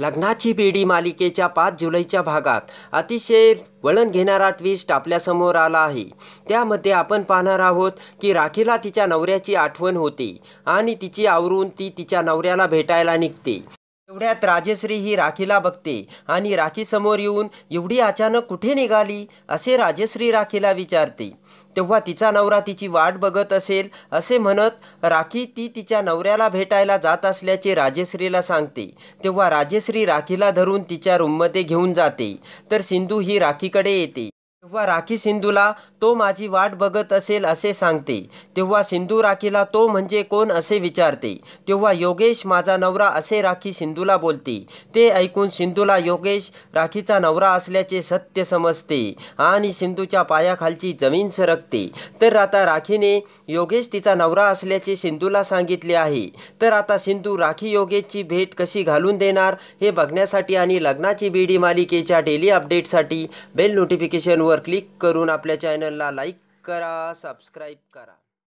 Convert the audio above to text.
लग्नाची बेडी मालिकेच्या पाच जुलैच्या भागात अतिशय वळण घेणारा ट्विस्ट आपल्यासमोर आला आहे त्यामध्ये आपण पाहणार आहोत की राखीला तिच्या नवऱ्याची आठवण होते आणि तिची आवरून ती तिच्या नवऱ्याला भेटायला निघते एवढ्यात राजश्री ही राखीला बघते आणि राखीसमोर येऊन एवढी अचानक कुठे निघाली असे राजश्री राखीला विचारते तेव्हा तिचा नवरा तिची वाट बघत असेल असे म्हणत राखी ती तिच्या नवऱ्याला भेटायला जात असल्याचे राजेश्रीला सांगते तेव्हा राजेश्री राखीला धरून तिच्या रूममध्ये घेऊन जाते तर सिंधू ही राखीकडे येते तेव्हा राखी सिंधूला तो माझी वाट बघत असेल असे सांगते तेव्हा सिंधू राखीला तो म्हणजे कोण असे विचारते तेव्हा योगेश माझा नवरा असे राखी सिंधूला बोलते ते ऐकून सिंधूला योगेश राखीचा नवरा असल्याचे सत्य समजते आणि सिंधूच्या पायाखालची जमीन सरकते तर आता राखीने योगेश तिचा नवरा असल्याचे सिंधूला सांगितले आहे तर आता सिंधू राखी योगेशची भेट कशी घालून देणार हे बघण्यासाठी आणि लग्नाची बीडी मालिकेच्या डेली अपडेटसाठी बेल नोटिफिकेशनवर वर क्लिक करून आपल्या चॅनलला लाईक करा सबस्क्राईब करा